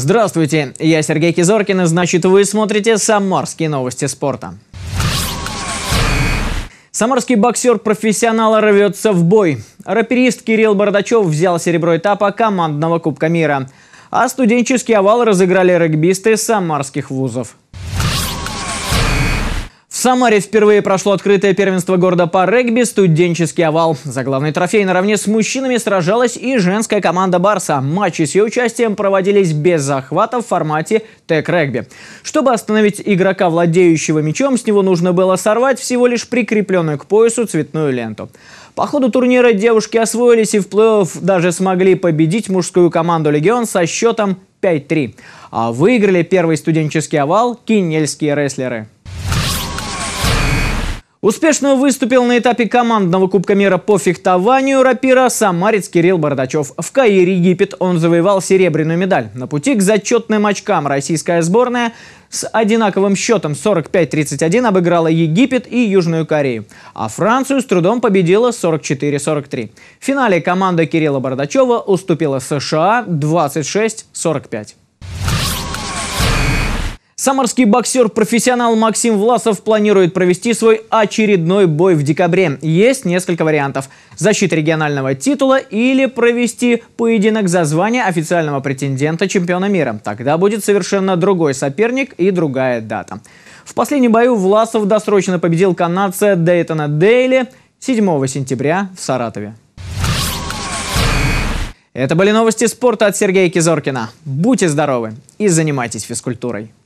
Здравствуйте, я Сергей Кизоркин, и значит вы смотрите «Самарские новости спорта». Самарский боксер-профессионал рвется в бой. Раперист Кирилл Бардачев взял серебро этапа командного Кубка мира. А студенческий овал разыграли регбисты самарских вузов. В Самаре впервые прошло открытое первенство города по регби «Студенческий овал». За главный трофей наравне с мужчинами сражалась и женская команда «Барса». Матчи с ее участием проводились без захвата в формате тег-регби. Чтобы остановить игрока, владеющего мячом, с него нужно было сорвать всего лишь прикрепленную к поясу цветную ленту. По ходу турнира девушки освоились и в плей-офф даже смогли победить мужскую команду «Легион» со счетом 5-3. А выиграли первый студенческий овал кинельские рестлеры. Успешно выступил на этапе командного Кубка мира по фехтованию рапира самарец Кирилл Бардачев. В Каире, Египет, он завоевал серебряную медаль. На пути к зачетным очкам российская сборная с одинаковым счетом 45-31 обыграла Египет и Южную Корею. А Францию с трудом победила 44-43. В финале команда Кирилла Бардачева уступила США 26-45. Самарский боксер-профессионал Максим Власов планирует провести свой очередной бой в декабре. Есть несколько вариантов. Защита регионального титула или провести поединок за звание официального претендента чемпиона мира. Тогда будет совершенно другой соперник и другая дата. В последнем бою Власов досрочно победил канадца Дейтона Дейли 7 сентября в Саратове. Это были новости спорта от Сергея Кизоркина. Будьте здоровы и занимайтесь физкультурой.